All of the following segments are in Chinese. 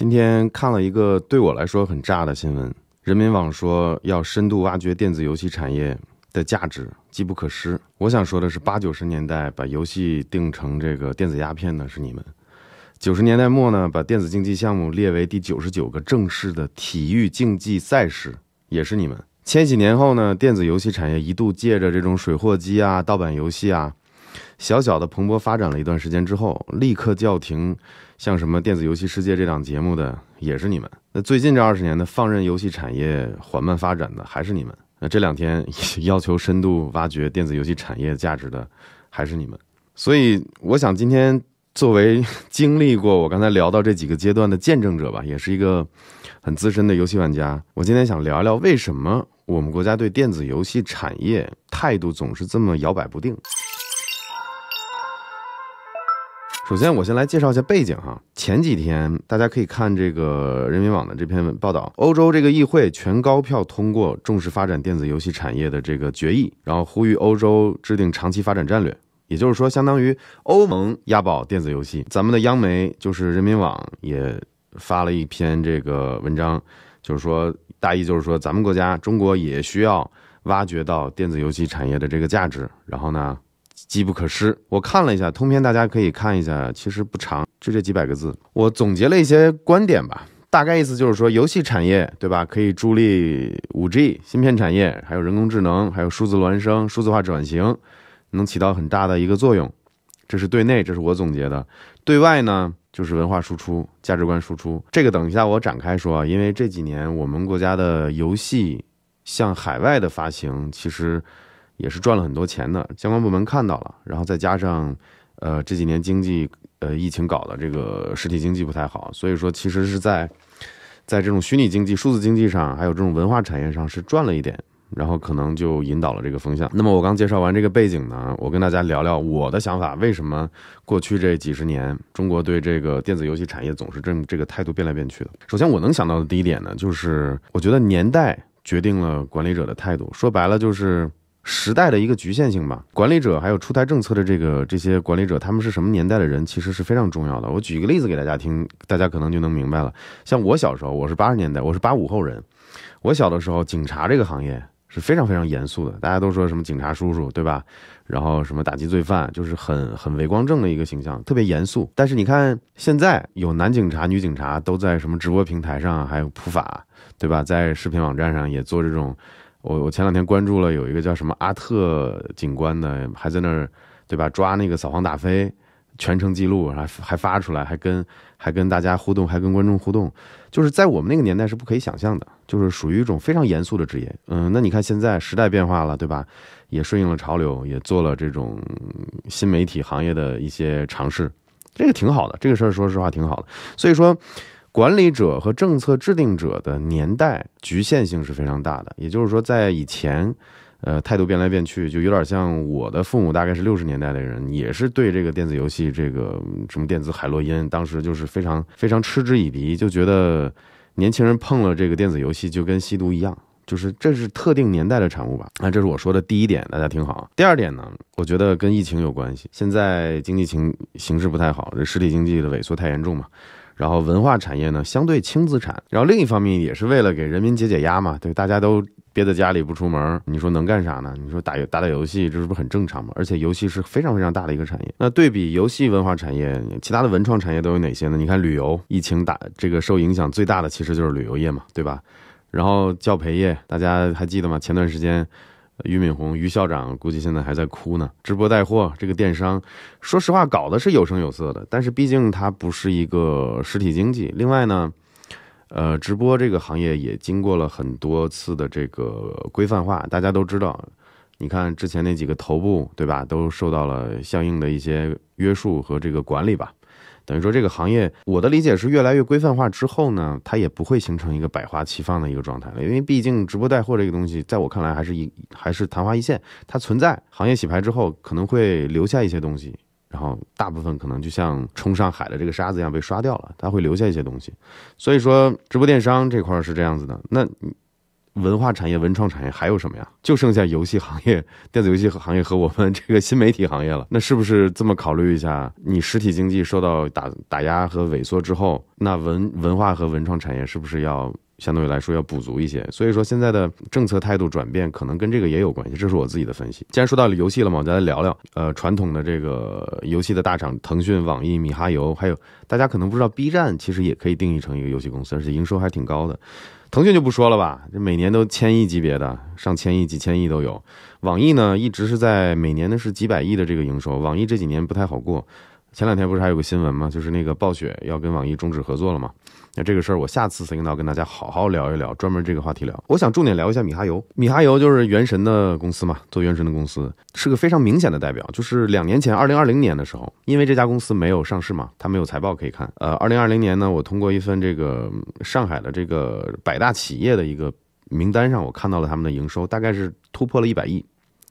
今天看了一个对我来说很炸的新闻，人民网说要深度挖掘电子游戏产业的价值，机不可失。我想说的是，八九十年代把游戏定成这个电子鸦片的是你们；九十年代末呢，把电子竞技项目列为第九十九个正式的体育竞技赛事也是你们；千禧年后呢，电子游戏产业一度借着这种水货机啊、盗版游戏啊。小小的蓬勃发展了一段时间之后，立刻叫停，像什么电子游戏世界这档节目的也是你们。那最近这二十年的放任游戏产业缓慢发展的还是你们。那这两天 要求深度挖掘电子游戏产业价值的还是你们。所以，我想今天作为经历过我刚才聊到这几个阶段的见证者吧，也是一个很资深的游戏玩家，我今天想聊聊为什么我们国家对电子游戏产业态度总是这么摇摆不定。首先，我先来介绍一下背景哈。前几天大家可以看这个人民网的这篇报道，欧洲这个议会全高票通过重视发展电子游戏产业的这个决议，然后呼吁欧洲制定长期发展战略，也就是说，相当于欧盟押宝电子游戏。咱们的央媒就是人民网也发了一篇这个文章，就是说，大意就是说，咱们国家中国也需要挖掘到电子游戏产业的这个价值，然后呢。机不可失，我看了一下通篇，大家可以看一下，其实不长，就这几百个字。我总结了一些观点吧，大概意思就是说，游戏产业，对吧？可以助力五 G、芯片产业，还有人工智能，还有数字孪生、数字化转型，能起到很大的一个作用。这是对内，这是我总结的。对外呢，就是文化输出、价值观输出。这个等一下我展开说啊，因为这几年我们国家的游戏向海外的发行，其实。也是赚了很多钱的，相关部门看到了，然后再加上，呃，这几年经济，呃，疫情搞的这个实体经济不太好，所以说其实是在，在这种虚拟经济、数字经济上，还有这种文化产业上是赚了一点，然后可能就引导了这个风向。那么我刚介绍完这个背景呢，我跟大家聊聊我的想法。为什么过去这几十年，中国对这个电子游戏产业总是这么这个态度变来变去的？首先我能想到的第一点呢，就是我觉得年代决定了管理者的态度，说白了就是。时代的一个局限性吧，管理者还有出台政策的这个这些管理者，他们是什么年代的人，其实是非常重要的。我举一个例子给大家听，大家可能就能明白了。像我小时候，我是八十年代，我是八五后人。我小的时候，警察这个行业是非常非常严肃的，大家都说什么警察叔叔，对吧？然后什么打击罪犯，就是很很伟光正的一个形象，特别严肃。但是你看现在，有男警察、女警察都在什么直播平台上，还有普法，对吧？在视频网站上也做这种。我我前两天关注了有一个叫什么阿特警官的，还在那儿对吧？抓那个扫黄打非，全程记录，还还发出来，还跟还跟大家互动，还跟观众互动，就是在我们那个年代是不可以想象的，就是属于一种非常严肃的职业。嗯，那你看现在时代变化了，对吧？也顺应了潮流，也做了这种新媒体行业的一些尝试，这个挺好的，这个事儿说实话挺好的。所以说。管理者和政策制定者的年代局限性是非常大的，也就是说，在以前，呃，态度变来变去，就有点像我的父母，大概是六十年代的人，也是对这个电子游戏，这个什么电子海洛因，当时就是非常非常嗤之以鼻，就觉得年轻人碰了这个电子游戏就跟吸毒一样，就是这是特定年代的产物吧。那这是我说的第一点，大家听好。第二点呢，我觉得跟疫情有关系，现在经济情形势不太好，这实体经济的萎缩太严重嘛。然后文化产业呢，相对轻资产。然后另一方面也是为了给人民解解压嘛，对，大家都憋在家里不出门，你说能干啥呢？你说打打打游戏，这是不是很正常嘛？而且游戏是非常非常大的一个产业。那对比游戏文化产业，其他的文创产业都有哪些呢？你看旅游，疫情打这个受影响最大的其实就是旅游业嘛，对吧？然后教培业，大家还记得吗？前段时间。俞敏洪，俞校长估计现在还在哭呢。直播带货这个电商，说实话搞的是有声有色的，但是毕竟它不是一个实体经济。另外呢，呃，直播这个行业也经过了很多次的这个规范化，大家都知道。你看之前那几个头部，对吧，都受到了相应的一些约束和这个管理吧。等于说这个行业，我的理解是越来越规范化之后呢，它也不会形成一个百花齐放的一个状态了。因为毕竟直播带货这个东西，在我看来还是一还是昙花一现。它存在行业洗牌之后，可能会留下一些东西，然后大部分可能就像冲上海的这个沙子一样被刷掉了。它会留下一些东西，所以说直播电商这块是这样子的。那，文化产业、文创产业还有什么呀？就剩下游戏行业、电子游戏行业和我们这个新媒体行业了。那是不是这么考虑一下？你实体经济受到打打压和萎缩之后，那文文化和文创产业是不是要？相对于来说要补足一些，所以说现在的政策态度转变可能跟这个也有关系，这是我自己的分析。既然说到了游戏了嘛，我再来聊聊。呃，传统的这个游戏的大厂，腾讯、网易、米哈游，还有大家可能不知道，B 站其实也可以定义成一个游戏公司，而且营收还挺高的。腾讯就不说了吧，这每年都千亿级别的，上千亿、几千亿都有。网易呢，一直是在每年呢是几百亿的这个营收。网易这几年不太好过。前两天不是还有个新闻吗？就是那个暴雪要跟网易终止合作了嘛？那这个事儿我下次 C a 道跟大家好好聊一聊，专门这个话题聊。我想重点聊一下米哈游，米哈游就是《原神》的公司嘛，做《原神》的公司是个非常明显的代表。就是两年前，二零二零年的时候，因为这家公司没有上市嘛，它没有财报可以看。呃，二零二零年呢，我通过一份这个上海的这个百大企业的一个名单上，我看到了他们的营收大概是突破了一百亿。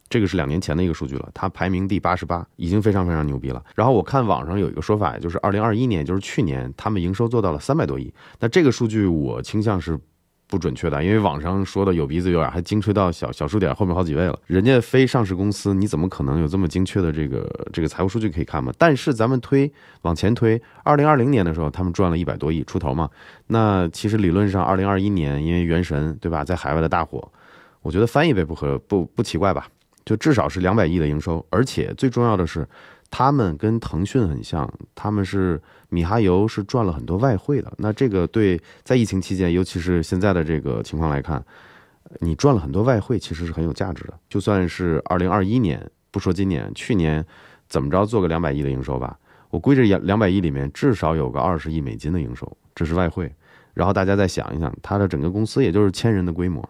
这个是两年前的一个数据了，它排名第八十八，已经非常非常牛逼了。然后我看网上有一个说法，就是二零二一年，就是去年，他们营收做到了三百多亿。那这个数据我倾向是不准确的，因为网上说的有鼻子有眼，还精确到小小数点后面好几位了。人家非上市公司，你怎么可能有这么精确的这个这个财务数据可以看嘛？但是咱们推往前推，二零二零年的时候，他们赚了一百多亿出头嘛。那其实理论上，二零二一年因为《原神》对吧，在海外的大火，我觉得翻一倍不合不不奇怪吧？就至少是两百亿的营收，而且最重要的是，他们跟腾讯很像，他们是米哈游是赚了很多外汇的。那这个对在疫情期间，尤其是现在的这个情况来看，你赚了很多外汇，其实是很有价值的。就算是二零二一年，不说今年，去年怎么着做个两百亿的营收吧，我估计两两百亿里面至少有个二十亿美金的营收，这是外汇。然后大家再想一想，它的整个公司也就是千人的规模。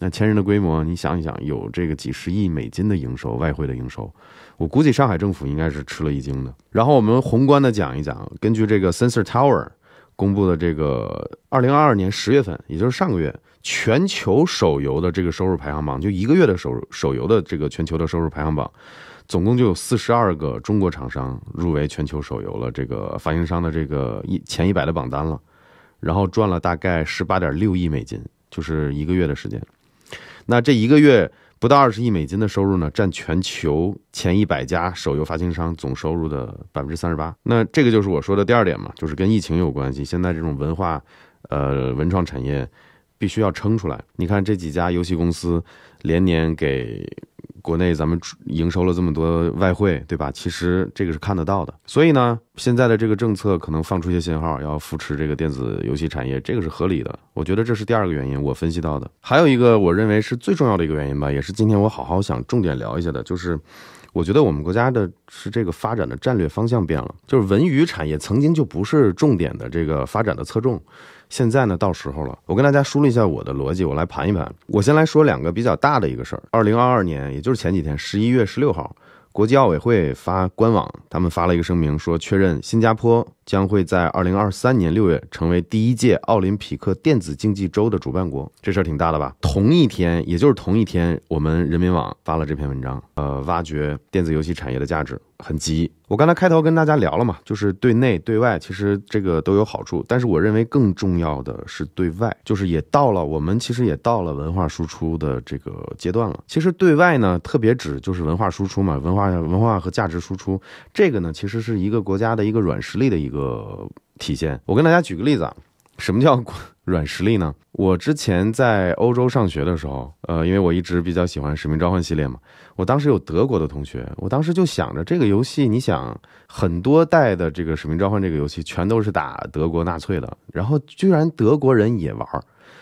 那千人的规模，你想一想，有这个几十亿美金的营收，外汇的营收，我估计上海政府应该是吃了一惊的。然后我们宏观的讲一讲，根据这个 Sensor Tower 公布的这个二零二二年十月份，也就是上个月，全球手游的这个收入排行榜，就一个月的收入，手游的这个全球的收入排行榜，总共就有四十二个中国厂商入围全球手游了，这个发行商的这个一前一百的榜单了，然后赚了大概十八点六亿美金，就是一个月的时间。那这一个月不到二十亿美金的收入呢，占全球前一百家手游发行商总收入的百分之三十八。那这个就是我说的第二点嘛，就是跟疫情有关系。现在这种文化，呃，文创产业必须要撑出来。你看这几家游戏公司，连年给。国内咱们营收了这么多外汇，对吧？其实这个是看得到的。所以呢，现在的这个政策可能放出一些信号，要扶持这个电子游戏产业，这个是合理的。我觉得这是第二个原因，我分析到的。还有一个，我认为是最重要的一个原因吧，也是今天我好好想重点聊一下的，就是。我觉得我们国家的是这个发展的战略方向变了，就是文娱产业曾经就不是重点的这个发展的侧重，现在呢，到时候了，我跟大家梳理一下我的逻辑，我来盘一盘。我先来说两个比较大的一个事儿，二零二二年，也就是前几天，十一月十六号，国际奥委会发官网，他们发了一个声明，说确认新加坡。将会在二零二三年六月成为第一届奥林匹克电子竞技周的主办国，这事儿挺大的吧？同一天，也就是同一天，我们人民网发了这篇文章，呃，挖掘电子游戏产业的价值，很急。我刚才开头跟大家聊了嘛，就是对内对外，其实这个都有好处，但是我认为更重要的是对外，就是也到了我们其实也到了文化输出的这个阶段了。其实对外呢，特别指就是文化输出嘛，文化文化和价值输出，这个呢，其实是一个国家的一个软实力的一个。个体现，我跟大家举个例子啊，什么叫软实力呢？我之前在欧洲上学的时候，呃，因为我一直比较喜欢《使命召唤》系列嘛，我当时有德国的同学，我当时就想着这个游戏，你想，很多代的这个《使命召唤》这个游戏全都是打德国纳粹的，然后居然德国人也玩，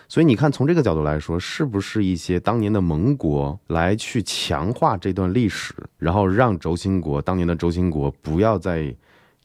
所以你看，从这个角度来说，是不是一些当年的盟国来去强化这段历史，然后让轴心国当年的轴心国不要再。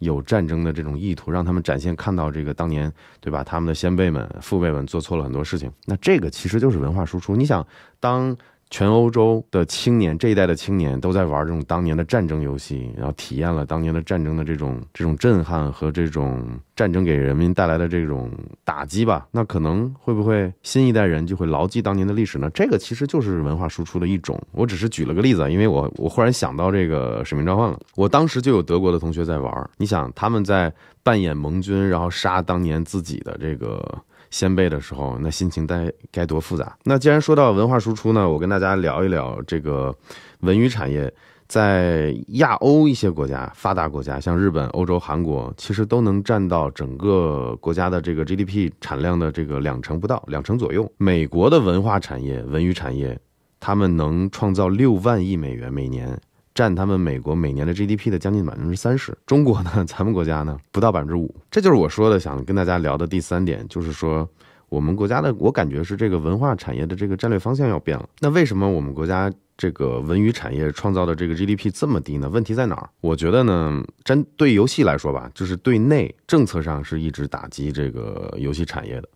有战争的这种意图，让他们展现看到这个当年，对吧？他们的先辈们、父辈们做错了很多事情，那这个其实就是文化输出。你想当。全欧洲的青年这一代的青年都在玩这种当年的战争游戏，然后体验了当年的战争的这种这种震撼和这种战争给人民带来的这种打击吧。那可能会不会新一代人就会牢记当年的历史呢？这个其实就是文化输出的一种。我只是举了个例子，因为我我忽然想到这个《使命召唤》了。我当时就有德国的同学在玩，你想他们在扮演盟军，然后杀当年自己的这个。先辈的时候，那心情该该多复杂。那既然说到文化输出呢，我跟大家聊一聊这个，文娱产业在亚欧一些国家，发达国家像日本、欧洲、韩国，其实都能占到整个国家的这个 GDP 产量的这个两成不到，两成左右。美国的文化产业、文娱产业，他们能创造六万亿美元每年。占他们美国每年的 GDP 的将近百分之三十，中国呢，咱们国家呢不到百分之五。这就是我说的，想跟大家聊的第三点，就是说我们国家的，我感觉是这个文化产业的这个战略方向要变了。那为什么我们国家这个文娱产业创造的这个 GDP 这么低呢？问题在哪儿？我觉得呢，针对游戏来说吧，就是对内政策上是一直打击这个游戏产业的。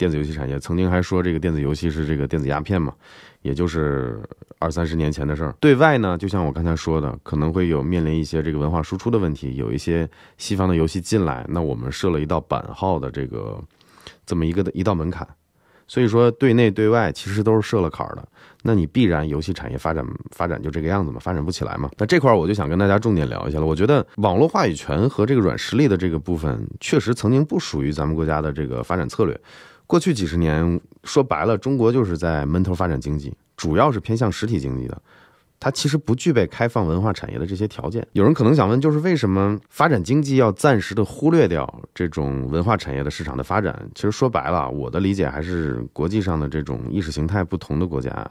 电子游戏产业曾经还说这个电子游戏是这个电子鸦片嘛，也就是二三十年前的事儿。对外呢，就像我刚才说的，可能会有面临一些这个文化输出的问题，有一些西方的游戏进来，那我们设了一道版号的这个这么一个的一道门槛。所以说，对内对外其实都是设了坎儿的。那你必然游戏产业发展发展就这个样子嘛，发展不起来嘛。那这块儿我就想跟大家重点聊一下了。我觉得网络话语权和这个软实力的这个部分，确实曾经不属于咱们国家的这个发展策略。过去几十年，说白了，中国就是在闷头发展经济，主要是偏向实体经济的，它其实不具备开放文化产业的这些条件。有人可能想问，就是为什么发展经济要暂时的忽略掉这种文化产业的市场的发展？其实说白了，我的理解还是国际上的这种意识形态不同的国家，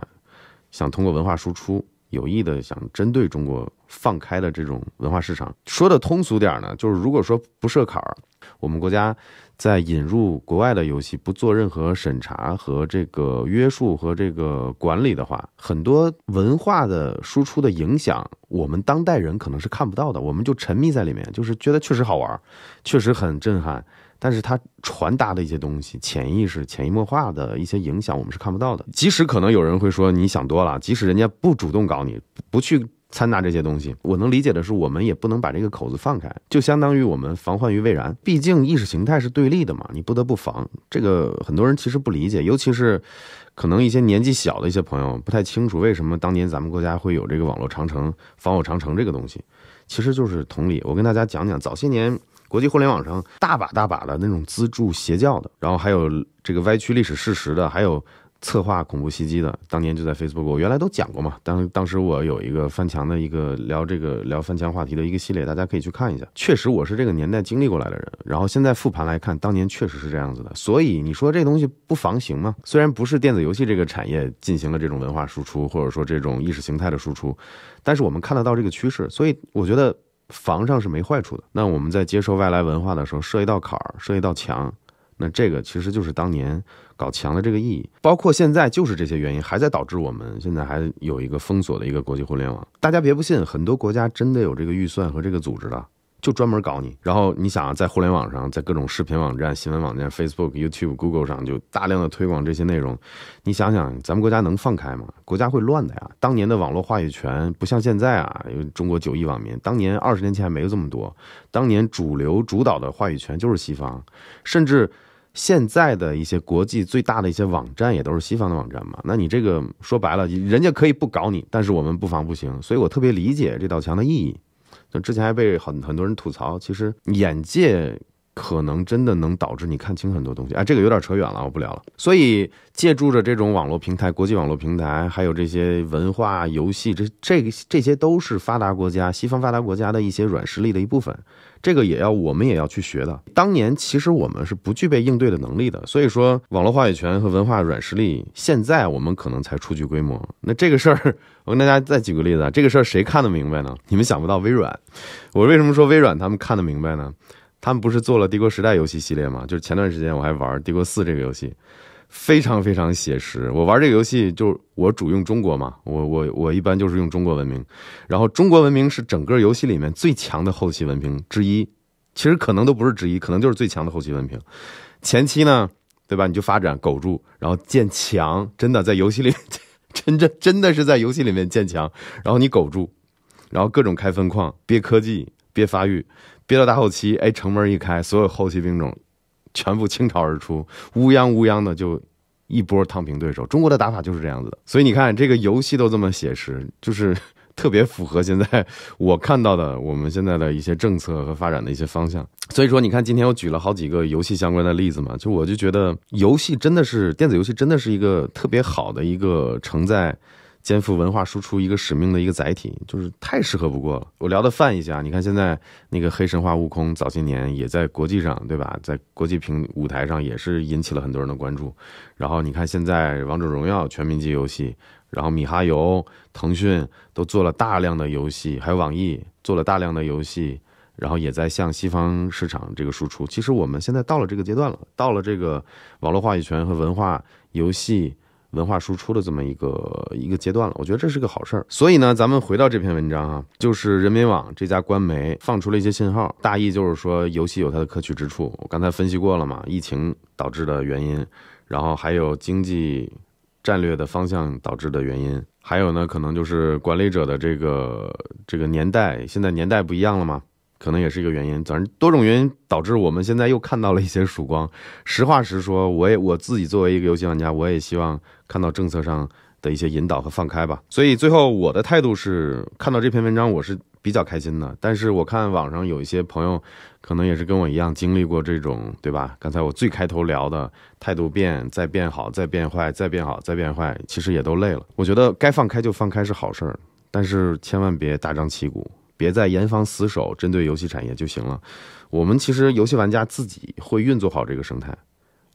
想通过文化输出，有意的想针对中国。放开的这种文化市场，说的通俗点呢，就是如果说不设坎儿，我们国家在引入国外的游戏，不做任何审查和这个约束和这个管理的话，很多文化的输出的影响，我们当代人可能是看不到的。我们就沉迷在里面，就是觉得确实好玩，确实很震撼，但是它传达的一些东西，潜意识、潜移默化的一些影响，我们是看不到的。即使可能有人会说你想多了，即使人家不主动搞你，不去。掺杂这些东西，我能理解的是，我们也不能把这个口子放开，就相当于我们防患于未然。毕竟意识形态是对立的嘛，你不得不防。这个很多人其实不理解，尤其是可能一些年纪小的一些朋友不太清楚为什么当年咱们国家会有这个网络长城、防火长城这个东西，其实就是同理。我跟大家讲讲，早些年国际互联网上大把大把的那种资助邪教的，然后还有这个歪曲历史事实的，还有。策划恐怖袭击的，当年就在 Facebook，我原来都讲过嘛。当当时我有一个翻墙的一个聊这个聊翻墙话题的一个系列，大家可以去看一下。确实我是这个年代经历过来的人，然后现在复盘来看，当年确实是这样子的。所以你说这东西不防行吗？虽然不是电子游戏这个产业进行了这种文化输出，或者说这种意识形态的输出，但是我们看得到这个趋势，所以我觉得防上是没坏处的。那我们在接受外来文化的时候，设一道坎儿，设一道墙。那这个其实就是当年搞强的这个意义，包括现在就是这些原因还在导致我们现在还有一个封锁的一个国际互联网。大家别不信，很多国家真的有这个预算和这个组织了，就专门搞你。然后你想啊，在互联网上，在各种视频网站、新闻网站、Facebook、YouTube、Google 上就大量的推广这些内容，你想想咱们国家能放开吗？国家会乱的呀。当年的网络话语权不像现在啊，因为中国九亿网民，当年二十年前没有这么多，当年主流主导的话语权就是西方，甚至。现在的一些国际最大的一些网站也都是西方的网站嘛？那你这个说白了，人家可以不搞你，但是我们不防不行。所以我特别理解这道墙的意义。就之前还被很很多人吐槽，其实眼界。可能真的能导致你看清很多东西，哎，这个有点扯远了，我不聊了。所以，借助着这种网络平台、国际网络平台，还有这些文化游戏，这、这、这些，都是发达国家、西方发达国家的一些软实力的一部分。这个也要我们也要去学的。当年其实我们是不具备应对的能力的，所以说网络话语权和文化软实力，现在我们可能才初具规模。那这个事儿，我跟大家再举个例子啊，这个事儿谁看得明白呢？你们想不到微软，我为什么说微软他们看得明白呢？他们不是做了《帝国时代》游戏系列吗？就是前段时间我还玩《帝国四》这个游戏，非常非常写实。我玩这个游戏就是我主用中国嘛，我我我一般就是用中国文明，然后中国文明是整个游戏里面最强的后期文明之一，其实可能都不是之一，可能就是最强的后期文明。前期呢，对吧？你就发展苟住，然后建墙，真的在游戏里面，真真真的是在游戏里面建墙，然后你苟住，然后各种开分矿、憋科技、憋发育。憋到大后期，哎，城门一开，所有后期兵种，全部倾巢而出，乌泱乌泱的就，一波躺平对手。中国的打法就是这样子的，所以你看这个游戏都这么写实，就是 特别符合现在我看到的我们现在的一些政策和发展的一些方向。所以说，你看今天我举了好几个游戏相关的例子嘛，就我就觉得游戏真的是电子游戏真的是一个特别好的一个承载。肩负文化输出一个使命的一个载体，就是太适合不过了。我聊的泛一下，你看现在那个黑神话悟空，早些年也在国际上，对吧？在国际平舞台上也是引起了很多人的关注。然后你看现在王者荣耀，全民级游戏，然后米哈游、腾讯都做了大量的游戏，还有网易做了大量的游戏，然后也在向西方市场这个输出。其实我们现在到了这个阶段了，到了这个网络话语权和文化游戏。文化输出的这么一个一个阶段了，我觉得这是个好事儿。所以呢，咱们回到这篇文章啊，就是人民网这家官媒放出了一些信号，大意就是说游戏有它的可取之处。我刚才分析过了嘛，疫情导致的原因，然后还有经济战略的方向导致的原因，还有呢，可能就是管理者的这个这个年代，现在年代不一样了嘛。可能也是一个原因，反正多种原因导致我们现在又看到了一些曙光。实话实说，我也我自己作为一个游戏玩家，我也希望看到政策上的一些引导和放开吧。所以最后我的态度是，看到这篇文章我是比较开心的。但是我看网上有一些朋友，可能也是跟我一样经历过这种，对吧？刚才我最开头聊的态度变，再变好，再变坏，再变好，再变坏，其实也都累了。我觉得该放开就放开是好事儿，但是千万别大张旗鼓。别再严防死守，针对游戏产业就行了。我们其实游戏玩家自己会运作好这个生态，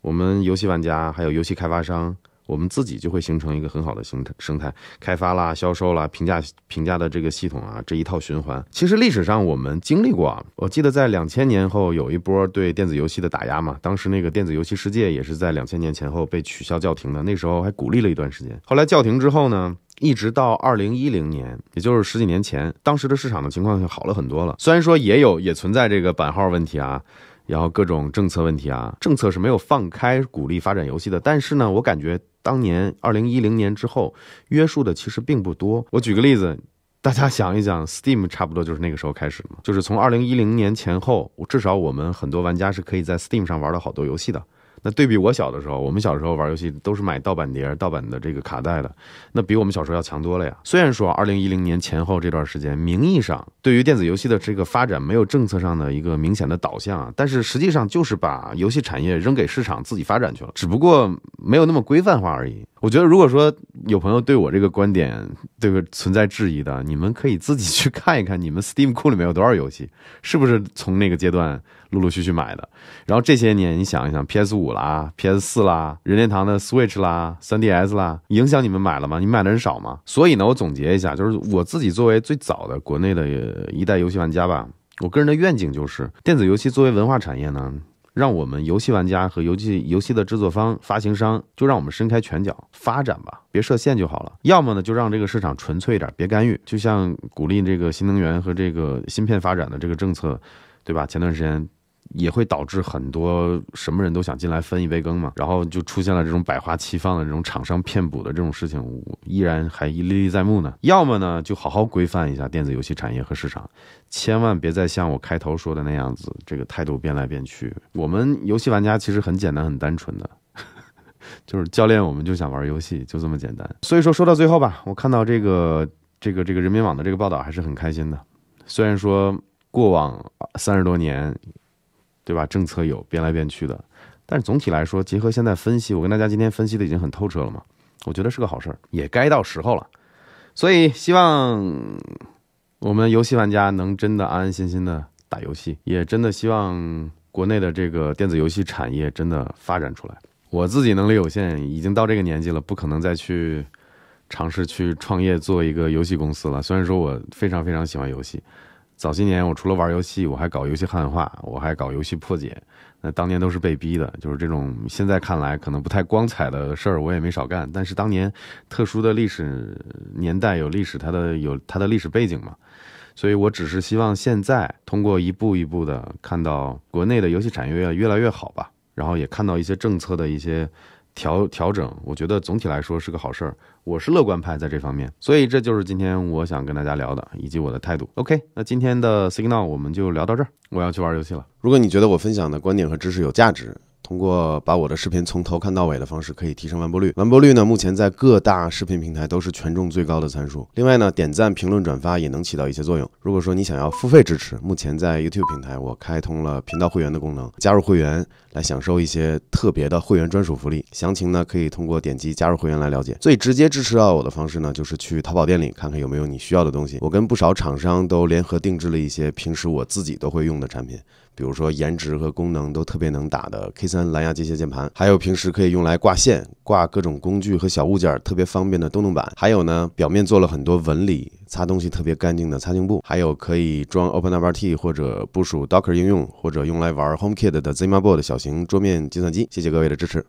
我们游戏玩家还有游戏开发商。我们自己就会形成一个很好的形态生态开发啦、销售啦、评价评价的这个系统啊，这一套循环。其实历史上我们经历过啊，我记得在两千年后有一波对电子游戏的打压嘛，当时那个电子游戏世界也是在两千年前后被取消叫停的。那时候还鼓励了一段时间，后来叫停之后呢，一直到二零一零年，也就是十几年前，当时的市场的情况就好了很多了。虽然说也有也存在这个版号问题啊。然后各种政策问题啊，政策是没有放开鼓励发展游戏的。但是呢，我感觉当年二零一零年之后，约束的其实并不多。我举个例子，大家想一想，Steam 差不多就是那个时候开始嘛，就是从二零一零年前后，至少我们很多玩家是可以在 Steam 上玩到好多游戏的。那对比我小的时候，我们小时候玩游戏都是买盗版碟、盗版的这个卡带的，那比我们小时候要强多了呀。虽然说二零一零年前后这段时间，名义上对于电子游戏的这个发展没有政策上的一个明显的导向，啊，但是实际上就是把游戏产业扔给市场自己发展去了，只不过没有那么规范化而已。我觉得，如果说有朋友对我这个观点这个存在质疑的，你们可以自己去看一看，你们 Steam 库里面有多少游戏，是不是从那个阶段陆陆续续买的？然后这些年，你想一想，PS 五啦，PS 四啦，任天堂的 Switch 啦，3DS 啦，影响你们买了吗？你买的人少吗？所以呢，我总结一下，就是我自己作为最早的国内的一代游戏玩家吧，我个人的愿景就是，电子游戏作为文化产业呢。让我们游戏玩家和游戏游戏的制作方、发行商，就让我们伸开拳脚发展吧，别设限就好了。要么呢，就让这个市场纯粹一点，别干预。就像鼓励这个新能源和这个芯片发展的这个政策，对吧？前段时间。也会导致很多什么人都想进来分一杯羹嘛，然后就出现了这种百花齐放的这种厂商骗补的这种事情，我依然还历历在目呢。要么呢，就好好规范一下电子游戏产业和市场，千万别再像我开头说的那样子，这个态度变来变去。我们游戏玩家其实很简单、很单纯的，就是教练，我们就想玩游戏，就这么简单。所以说，说到最后吧，我看到这个这个这个人民网的这个报道，还是很开心的。虽然说过往三十多年。对吧？政策有变来变去的，但是总体来说，结合现在分析，我跟大家今天分析的已经很透彻了嘛？我觉得是个好事儿，也该到时候了。所以，希望我们游戏玩家能真的安安心心的打游戏，也真的希望国内的这个电子游戏产业真的发展出来。我自己能力有限，已经到这个年纪了，不可能再去尝试去创业做一个游戏公司了。虽然说我非常非常喜欢游戏。早些年，我除了玩游戏，我还搞游戏汉化，我还搞游戏破解。那当年都是被逼的，就是这种现在看来可能不太光彩的事儿，我也没少干。但是当年特殊的历史年代有历史它的有它的历史背景嘛，所以我只是希望现在通过一步一步的看到国内的游戏产业越来越好吧，然后也看到一些政策的一些。调调整，我觉得总体来说是个好事儿，我是乐观派在这方面，所以这就是今天我想跟大家聊的，以及我的态度。OK，那今天的 Signal 我们就聊到这儿，我要去玩游戏了。如果你觉得我分享的观点和知识有价值，通过把我的视频从头看到尾的方式，可以提升完播率。完播率呢，目前在各大视频平台都是权重最高的参数。另外呢，点赞、评论、转发也能起到一些作用。如果说你想要付费支持，目前在 YouTube 平台，我开通了频道会员的功能，加入会员来享受一些特别的会员专属福利。详情呢，可以通过点击加入会员来了解。最直接支持到我的方式呢，就是去淘宝店里看看有没有你需要的东西。我跟不少厂商都联合定制了一些平时我自己都会用的产品。比如说，颜值和功能都特别能打的 K3 蓝牙机械键盘，还有平时可以用来挂线、挂各种工具和小物件儿，特别方便的洞动板，还有呢，表面做了很多纹理，擦东西特别干净的擦镜布，还有可以装 OpenRT 或者部署 Docker 应用，或者用来玩 HomeKit 的 Zimbo a 的小型桌面计算机。谢谢各位的支持。